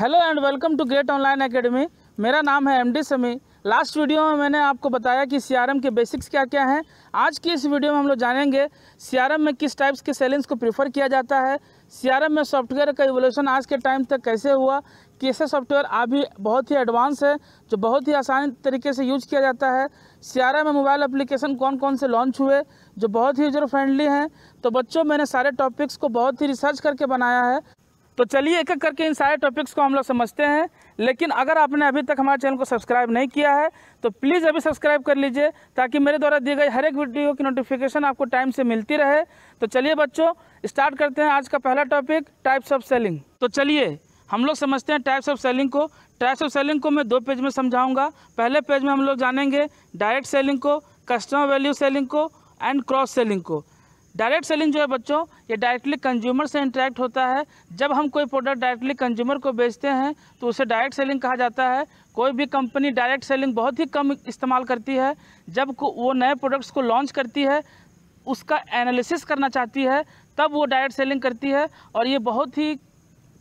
hello and welcome to Great Online Academy मेरा नाम है एमडी डी लास्ट वीडियो में मैंने आपको बताया कि सीआरएम के बेसिक्स क्या क्या हैं आज की इस वीडियो में हम लोग जानेंगे सीआरएम में किस टाइप्स के सेलिंग्स को प्रीफ़र किया जाता है सीआरएम में सॉफ्टवेयर का इवोल्यूशन आज के टाइम तक कैसे हुआ कैसे सॉफ्टवेयर अभी बहुत ही एडवांस है जो बहुत ही आसान तरीके से यूज किया जाता है सियारा में मोबाइल एप्लीकेशन कौन कौन से लॉन्च हुए जो बहुत ही यूजर फ्रेंडली हैं तो बच्चों मैंने सारे टॉपिक्स को बहुत ही रिसर्च करके बनाया है तो चलिए एक एक करके इन सारे टॉपिक्स को हम लोग समझते हैं लेकिन अगर आपने अभी तक हमारे चैनल को सब्सक्राइब नहीं किया है तो प्लीज़ अभी सब्सक्राइब कर लीजिए ताकि मेरे द्वारा दी गई हर एक वीडियो की नोटिफिकेशन आपको टाइम से मिलती रहे तो चलिए बच्चों स्टार्ट करते हैं आज का पहला टॉपिक टाइप्स ऑफ सेलिंग तो चलिए हम लोग समझते हैं टाइप्स ऑफ सेलिंग को टाइप्स ऑफ सेलिंग को मैं दो पेज में समझाऊँगा पहले पेज में हम लोग जानेंगे डायरेक्ट सेलिंग को कस्टमर वैल्यू सेलिंग को एंड क्रॉस सेलिंग को डायरेक्ट सेलिंग जो है बच्चों ये डायरेक्टली कंज्यूमर से इंटरेक्ट होता है जब हम कोई प्रोडक्ट डायरेक्टली कंज्यूमर को बेचते हैं तो उसे डायरेक्ट सेलिंग कहा जाता है कोई भी कंपनी डायरेक्ट सेलिंग बहुत ही कम इस्तेमाल करती है जब वो नए प्रोडक्ट्स को लॉन्च करती है उसका एनालिसिस करना चाहती है तब वो डायरेक्ट सेलिंग करती है और ये बहुत ही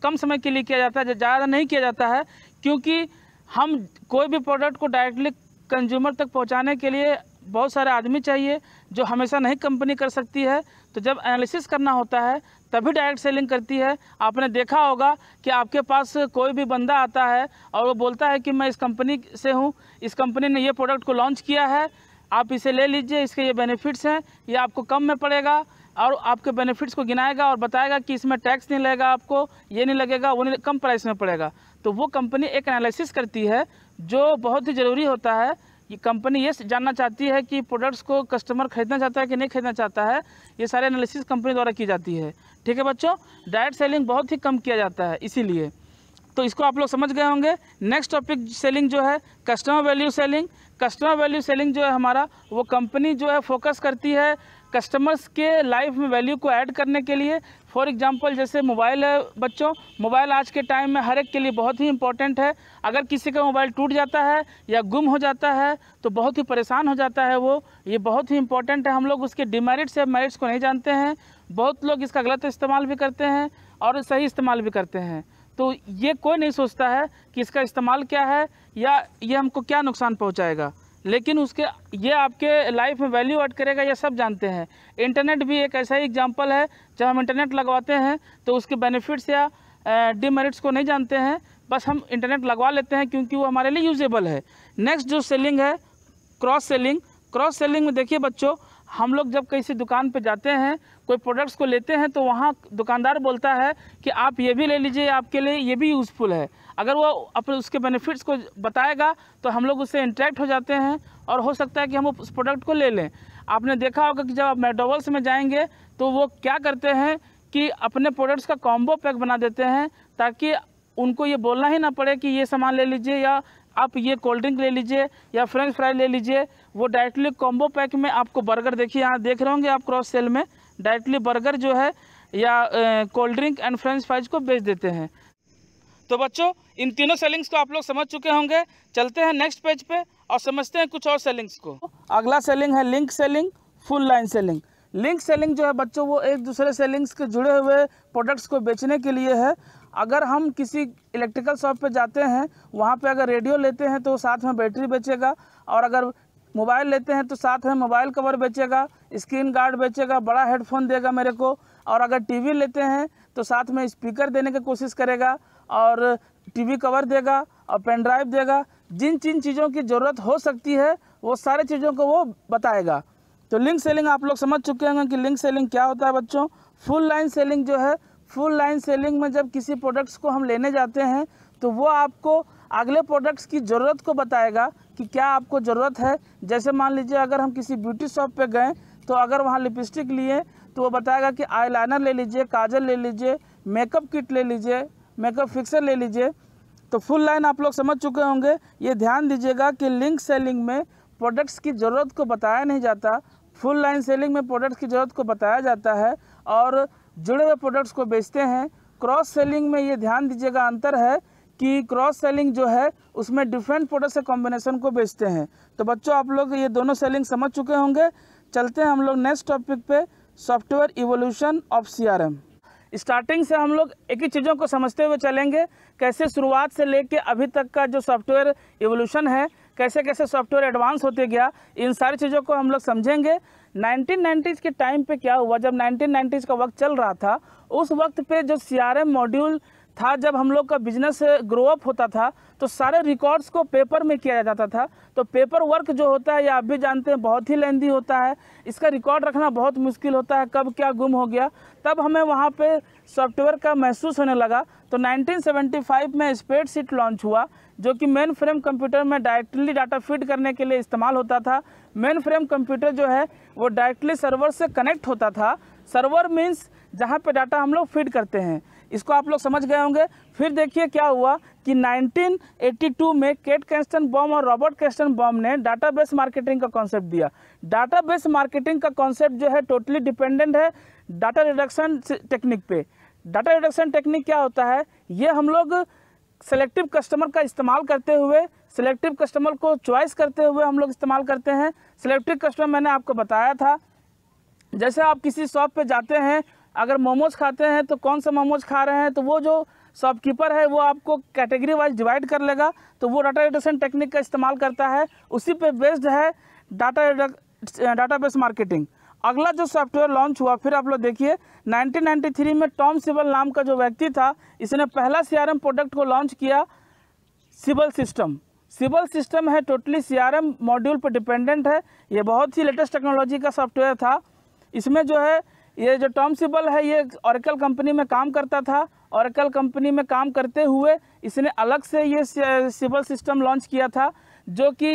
कम समय के लिए किया जाता है ज़्यादा नहीं किया जाता है क्योंकि हम कोई भी प्रोडक्ट को डायरेक्टली कंज्यूमर तक पहुँचाने के लिए बहुत सारे आदमी चाहिए जो हमेशा नहीं कंपनी कर सकती है तो जब एनालिसिस करना होता है तभी डायरेक्ट सेलिंग करती है आपने देखा होगा कि आपके पास कोई भी बंदा आता है और वो बोलता है कि मैं इस कंपनी से हूँ इस कंपनी ने ये प्रोडक्ट को लॉन्च किया है आप इसे ले लीजिए इसके ये बेनिफिट्स हैं ये आपको कम में पड़ेगा और आपके बेनिफिट्स को गिनाएगा और बताएगा कि इसमें टैक्स नहीं लगेगा आपको ये नहीं लगेगा वो नहीं कम प्राइस में पड़ेगा तो वो कंपनी एक एनालिसिस करती है जो बहुत ही ज़रूरी होता है ये कंपनी ये जानना चाहती है कि प्रोडक्ट्स को कस्टमर खरीदना चाहता है कि नहीं खरीदना चाहता है ये सारे एनालिसिस कंपनी द्वारा की जाती है ठीक है बच्चों डायरेक्ट सेलिंग बहुत ही कम किया जाता है इसीलिए तो इसको आप लोग समझ गए होंगे नेक्स्ट टॉपिक सेलिंग जो है customer value selling customer value selling जो है हमारा वो कंपनी जो है फोकस करती है कस्टमर्स के लाइफ में वैल्यू को ऐड करने के लिए फॉर एग्ज़ाम्पल जैसे मोबाइल है बच्चों मोबाइल आज के टाइम में हर एक के लिए बहुत ही इंपॉर्टेंट है अगर किसी का मोबाइल टूट जाता है या गुम हो जाता है तो बहुत ही परेशान हो जाता है वो ये बहुत ही इंपॉर्टेंट है हम लोग उसके डिमेरिट्स या मेरिट्स को नहीं जानते हैं बहुत लोग इसका गलत इस्तेमाल भी करते हैं और सही इस्तेमाल भी करते हैं तो ये कोई नहीं सोचता है कि इसका इस्तेमाल क्या है या ये हमको क्या नुकसान पहुँचाएगा लेकिन उसके ये आपके लाइफ में वैल्यू ऐड करेगा ये सब जानते हैं इंटरनेट भी एक ऐसा ही एग्जाम्पल है जब हम इंटरनेट लगवाते हैं तो उसके बेनिफिट्स या डिमेरिट्स को नहीं जानते हैं बस हम इंटरनेट लगवा लेते हैं क्योंकि वो हमारे लिए यूजेबल है नेक्स्ट जो सेलिंग है क्रॉस सेलिंग क्रॉस सेलिंग में देखिए बच्चों हम लोग जब किसी दुकान पर जाते हैं कोई प्रोडक्ट्स को लेते हैं तो वहाँ दुकानदार बोलता है कि आप ये भी ले लीजिए आपके लिए ये भी यूज़फुल है अगर वो अपने उसके बेनिफिट्स को बताएगा तो हम लोग उससे इंट्रैक्ट हो जाते हैं और हो सकता है कि हम उस प्रोडक्ट को ले लें आपने देखा होगा कि जब आप मेडोवल्स में जाएंगे तो वो क्या करते हैं कि अपने प्रोडक्ट्स का कॉम्बो पैक बना देते हैं ताकि उनको ये बोलना ही ना पड़े कि ये सामान ले लीजिए या आप ये कोल्ड ड्रिंक ले लीजिए या फ्रेंच फ्राई ले लीजिए वो डायरेक्टली कॉम्बो पैक में आपको बर्गर देखिए यहाँ देख रहे होंगे आप क्रॉस सेल में डायरेक्टली बर्गर जो है या cold drink and French fries को बेच देते हैं तो बच्चों इन तीनों सेलिंग्स को आप लोग समझ चुके होंगे चलते हैं नेक्स्ट पेज पे और समझते हैं कुछ और सेलिंग्स को अगला सेलिंग है link selling full line selling link selling जो है बच्चों वो एक दूसरे सेलिंग्स के जुड़े हुए प्रोडक्ट्स को बेचने के लिए है अगर हम किसी इलेक्ट्रिकल शॉप पे जाते हैं वहाँ पे अगर रेडियो लेते हैं तो साथ में बैटरी बेचेगा और अगर मोबाइल लेते हैं तो साथ में मोबाइल कवर बेचेगा स्क्रीन गार्ड बेचेगा बड़ा हेडफोन देगा मेरे को और अगर टीवी लेते हैं तो साथ में स्पीकर देने की कोशिश करेगा और टीवी कवर देगा और पेन ड्राइव देगा जिन जिन चीज़ों की ज़रूरत हो सकती है वो सारे चीज़ों को वो बताएगा तो लिंक सेलिंग आप लोग समझ चुके होंगे कि लिंक सेलिंग क्या होता है बच्चों फुल लाइन सेलिंग जो है फुल लाइन सेलिंग में जब किसी प्रोडक्ट्स को हम लेने जाते हैं तो वो आपको अगले प्रोडक्ट्स की ज़रूरत को बताएगा कि क्या आपको ज़रूरत है जैसे मान लीजिए अगर हम किसी ब्यूटी शॉप पर गए तो अगर वहाँ लिपस्टिक लिए तो वो बताएगा कि आई ले लीजिए काजल ले लीजिए मेकअप किट ले लीजिए मेकअप फिक्सर ले लीजिए तो फुल लाइन आप लोग समझ चुके होंगे ये ध्यान दीजिएगा कि लिंक सेलिंग में प्रोडक्ट्स की ज़रूरत को बताया नहीं जाता फुल लाइन सेलिंग में प्रोडक्ट्स की ज़रूरत को बताया जाता है और जुड़े हुए प्रोडक्ट्स को बेचते हैं क्रॉस सेलिंग में ये ध्यान दीजिएगा अंतर है कि क्रॉस सेलिंग जो है उसमें डिफरेंट प्रोडक्ट्स के कॉम्बिनेशन को बेचते हैं तो बच्चों आप लोग ये दोनों सेलिंग समझ चुके होंगे चलते हैं हम लोग नेक्स्ट टॉपिक पे software evolution of CRM starting से हम लोग एक ही चीज़ों को समझते हुए चलेंगे कैसे शुरुआत से लेके अभी तक का जो सॉफ्टवेयर एवोल्यूशन है कैसे कैसे सॉफ्टवेयर एडवांस होते गया इन सारी चीज़ों को हम लोग समझेंगे 1990s के टाइम पे क्या हुआ जब 1990s का वक्त चल रहा था उस वक्त पे जो सी मॉड्यूल था जब हम लोग का बिजनेस ग्रो अप होता था तो सारे रिकॉर्ड्स को पेपर में किया जाता था तो पेपर वर्क जो होता है या आप भी जानते हैं बहुत ही लेंदी होता है इसका रिकॉर्ड रखना बहुत मुश्किल होता है कब क्या गुम हो गया तब हमें वहाँ पे सॉफ्टवेयर का महसूस होने लगा तो 1975 में स्प्रेड शीट लॉन्च हुआ जो कि मेन फ्रेम कंप्यूटर में डायरेक्टली डाटा फीड करने के लिए इस्तेमाल होता था मेन फ्रेम कंप्यूटर जो है वो डायरेक्टली सर्वर से कनेक्ट होता था सर्वर मीन्स जहाँ पर डाटा हम लोग फीड करते हैं इसको आप लोग समझ गए होंगे फिर देखिए क्या हुआ कि 1982 में केट कैंस्टन बॉम और रॉबर्ट कैंस्टन बॉम ने डाटा बेस मार्केटिंग का कॉन्सेप्ट दिया डाटा बेस मार्केटिंग का कॉन्सेप्ट जो है टोटली डिपेंडेंट है डाटा रिडक्शन टेक्निक पे डाटा रिडक्शन टेक्निक क्या होता है ये हम लोग सेलेक्टिव कस्टमर का इस्तेमाल करते हुए सेलेक्टिव कस्टमर को चॉइस करते हुए हम लोग इस्तेमाल करते हैं सेलेक्टिव कस्टमर मैंने आपको बताया था जैसे आप किसी शॉप पे जाते हैं अगर मोमोज खाते हैं तो कौन सा मोमोज खा रहे हैं तो वो जो शॉपकीपर है वो आपको कैटेगरी वाइज डिवाइड कर लेगा तो वो डाटा रिडक्शन टेक्निक का इस्तेमाल करता है उसी पे बेस्ड है डाटा डाटा बेस मार्केटिंग अगला जो सॉफ्टवेयर लॉन्च हुआ फिर आप लोग देखिए 1993 में टॉम सिबल नाम का जो व्यक्ति था इसने पहला सी प्रोडक्ट को लॉन्च किया सिबल सिस्टम सिबल सिस्टम है टोटली सी मॉड्यूल पर डिपेंडेंट है ये बहुत ही लेटेस्ट टेक्नोलॉजी का सॉफ्टवेयर था इसमें जो है ये जो टॉम सिबल है ये औरकल कंपनी में काम करता था औरकल कंपनी में काम करते हुए इसने अलग से ये सिबल सिस्टम लॉन्च किया था जो कि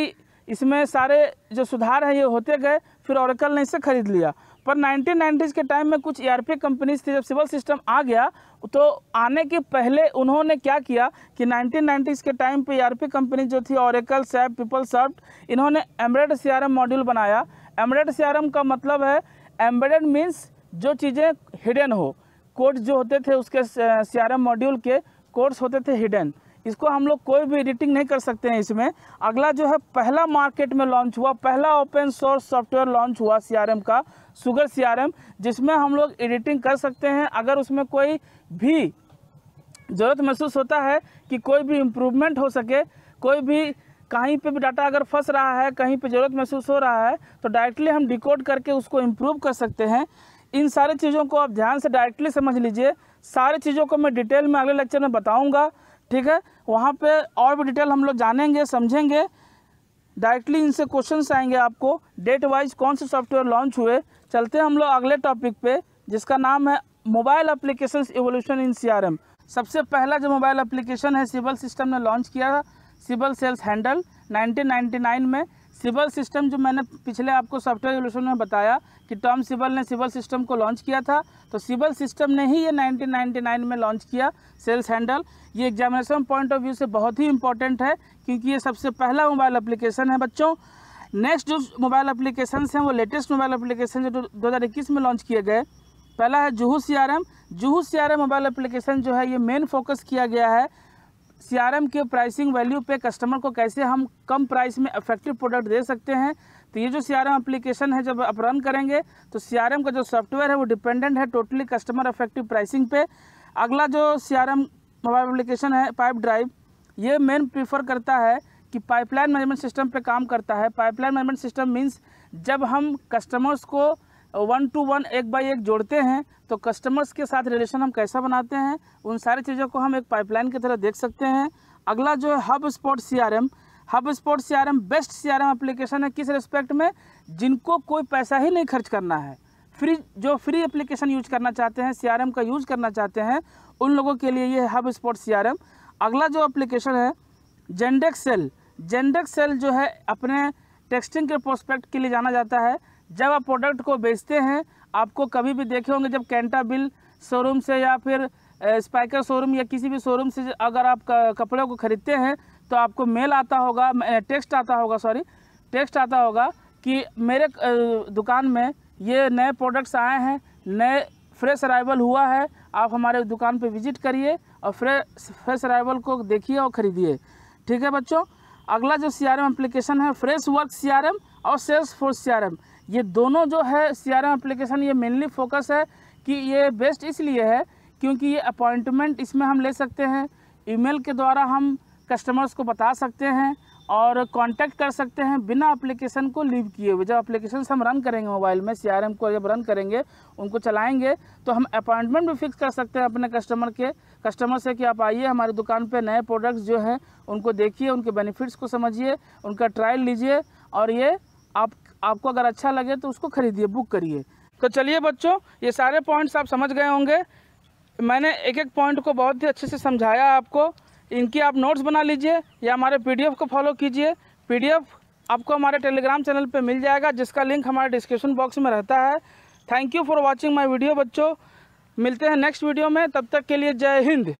इसमें सारे जो सुधार हैं ये होते गए फिर औरकल ने इसे ख़रीद लिया पर 1990s के टाइम में कुछ ई e कंपनीज थी जब सिविल सिस्टम आ गया तो आने के पहले उन्होंने क्या किया कि 1990s के टाइम पे ई e कंपनी जो थी औरकल सैप पीपल सॉफ्ट इन्होंने एम्ब्रेड सी मॉड्यूल बनाया एम्ब्रेड सी का मतलब है एम्ब्रेड मीन्स जो चीज़ें हिडन हो कोड्स जो होते थे उसके सीआरएम मॉड्यूल के कोड्स होते थे हिडन इसको हम लोग कोई भी एडिटिंग नहीं कर सकते हैं इसमें अगला जो है पहला मार्केट में लॉन्च हुआ पहला ओपन सोर्स सॉफ्टवेयर लॉन्च हुआ सीआरएम का सुगर सीआरएम जिसमें हम लोग एडिटिंग कर सकते हैं अगर उसमें कोई भी ज़रूरत महसूस होता है कि कोई भी इम्प्रूवमेंट हो सके कोई भी कहीं पे भी डाटा अगर फंस रहा है कहीं पे ज़रूरत महसूस हो रहा है तो डायरेक्टली हम डिकोड करके उसको इम्प्रूव कर सकते हैं इन सारी चीज़ों को आप ध्यान से डायरेक्टली समझ लीजिए सारी चीज़ों को मैं डिटेल में अगले लेक्चर में बताऊँगा ठीक है वहाँ पर और भी डिटेल हम लोग जानेंगे समझेंगे डायरेक्टली इनसे क्वेश्चन आएंगे आपको डेट वाइज कौन से सॉफ्टवेयर लॉन्च हुए चलते हैं हम लोग अगले टॉपिक पे जिसका नाम है mobile application evolution in CRM सबसे पहला जो मोबाइल एप्लीकेशन है सिविल सिस्टम ने लॉन्च किया था सिविल सेल्स हैंडल 1999 में सिबल सिस्टम जो मैंने पिछले आपको सॉफ्टवेयर रेवोल्यूशन में बताया कि टॉम सिबल ने सिबल सिस्टम को लॉन्च किया था तो सिबल सिस्टम ने ही ये 1999 में लॉन्च किया सेल्स हैंडल ये एग्जामिनेशन पॉइंट ऑफ व्यू से बहुत ही इंपॉर्टेंट है क्योंकि ये सबसे पहला मोबाइल अप्लीकेशन है बच्चों नेक्स्ट जो मोबाइल अप्लीकेशन हैं वो लेटेस्ट मोबाइल अप्लीकेशन जो दो में लॉन्च किए गए पहला है Zoho C R M Zoho C R M mobile application जो है ये मेन फोकस किया गया है सीआरएम के प्राइसिंग वैल्यू पे कस्टमर को कैसे हम कम प्राइस में इफेक्टिव प्रोडक्ट दे सकते हैं तो ये जो सीआरएम एप्लीकेशन है जब आप रन करेंगे तो सीआरएम का जो सॉफ्टवेयर है वो डिपेंडेंट है टोटली कस्टमर इफेक्टिव प्राइसिंग पे अगला जो सीआरएम मोबाइल एप्लीकेशन है पाइप ड्राइव ये मेन प्रीफर करता है कि पाइपलाइन मैनेजमेंट सिस्टम पर काम करता है पाइपलाइन मैनेजमेंट सिस्टम मीन्स जब हम कस्टमर्स को वन टू वन एक बाई एक जोड़ते हैं तो कस्टमर्स के साथ रिलेशन हम कैसा बनाते हैं उन सारी चीज़ों को हम एक पाइपलाइन की तरह देख सकते हैं अगला जो है HubSpot C R M HubSpot C R M best C R M application है किस रिस्पेक्ट में जिनको कोई पैसा ही नहीं खर्च करना है फ्री जो फ्री एप्लीकेशन यूज करना चाहते हैं सी आर एम का यूज करना चाहते हैं उन लोगों के लिए ये HubSpot C R M अगला जो एप्लीकेशन है जेंडेक्स सेल जेंडेक्स सेल जो है अपने टेक्सटिंग के प्रोस्पेक्ट के लिए जाना जाता है जब आप प्रोडक्ट को बेचते हैं आपको कभी भी देखे होंगे जब कैंटा बिल शोरूम से या फिर स्पाइकर शोरूम या किसी भी शोरूम से अगर आप कपड़ों को ख़रीदते हैं तो आपको मेल आता होगा टेक्स्ट आता होगा सॉरी टेक्स्ट आता होगा कि मेरे दुकान में ये नए प्रोडक्ट्स आए हैं नए फ्रेश अराइवल हुआ है आप हमारे दुकान पर विजिट करिए और फ्रेश फ्रेश अराइवल को देखिए और ख़रीदिए ठीक है बच्चों अगला जो सी आर एम एप्लीकेशन है Freshworks C R M और Salesforce C R M ये दोनों जो है सी आर एप्लीकेशन ये मेनली फोकस है कि ये बेस्ट इसलिए है क्योंकि ये अपॉइंटमेंट इसमें हम ले सकते हैं ईमेल के द्वारा हम कस्टमर्स को बता सकते हैं और कांटेक्ट कर सकते हैं बिना एप्लीकेशन को लीव किए हुए जब एप्लीकेशन हम रन करेंगे मोबाइल में सी को जब रन करेंगे उनको चलाएंगे तो हम अपॉइंटमेंट भी फिक्स कर सकते हैं अपने कस्टमर के कस्टमर से कि आप आइए हमारी दुकान पे नए प्रोडक्ट्स जो हैं उनको देखिए उनके बेनिफिट्स को समझिए उनका ट्रायल लीजिए और ये आप आपको अगर अच्छा लगे तो उसको ख़रीदिए बुक करिए तो चलिए बच्चों ये सारे पॉइंट्स आप समझ गए होंगे मैंने एक एक पॉइंट को बहुत ही अच्छे से समझाया आपको इनकी आप नोट्स बना लीजिए या हमारे पीडीएफ को फॉलो कीजिए पीडीएफ आपको हमारे टेलीग्राम चैनल पर मिल जाएगा जिसका लिंक हमारे डिस्क्रिप्शन बॉक्स में रहता है thank you for watching my video बच्चों मिलते हैं नेक्स्ट वीडियो में तब तक के लिए जय हिंद